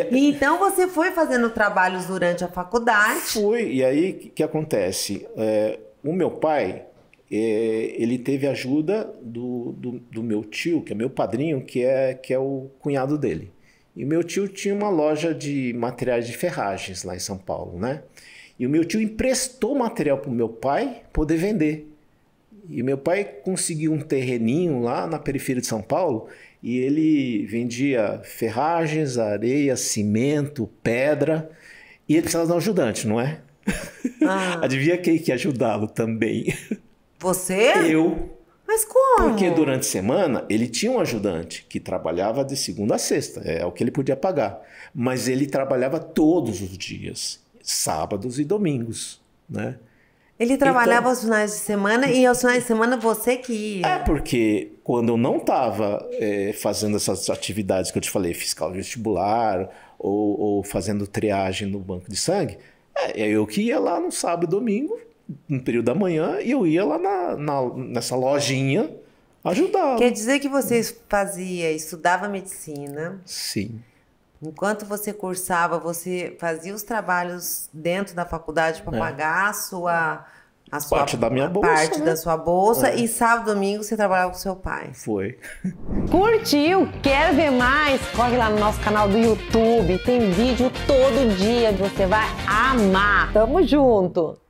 É e, então você foi fazendo trabalhos durante a faculdade? Fui, e aí o que, que, acontece? É, o meu pai, é, ele teve ajuda do, do, do, meu tio, que é meu padrinho, que é, que é o cunhado dele. E meu tio tinha uma loja de materiais de ferragens lá em São Paulo, né? E o meu tio emprestou material para o meu pai poder vender. E meu pai conseguiu um terreninho lá na periferia de São Paulo e ele vendia ferragens, areia, cimento, pedra. E ele precisava de um ajudante, não é? Ah. Adivinha quem que ajudá-lo também? Você? Eu. Mas como? Porque durante a semana ele tinha um ajudante que trabalhava de segunda a sexta, é o que ele podia pagar. Mas ele trabalhava todos os dias, sábados e domingos, né? Ele então trabalhava então, aos finais de semana e aos finais de semana você que ia. É, porque quando eu não estava é, fazendo essas atividades que eu te falei, fiscal vestibular ou, ou fazendo triagem no banco de sangue, é, é, eu que ia lá no sábado e domingo, no período da manhã, e eu ia lá na, na, nessa lojinha ajudar. Quer dizer que você fazia, estudava medicina. Sim. Enquanto você cursava, você fazia os trabalhos dentro da faculdade para é. pagar a sua a sua parte da minha bolsa, parte né? da sua bolsa é. e sábado domingo você trabalhava com seu pai. Foi. Curtiu? Quer ver mais? Corre lá no nosso canal do YouTube, tem vídeo todo dia, que você vai amar. Tamo junto.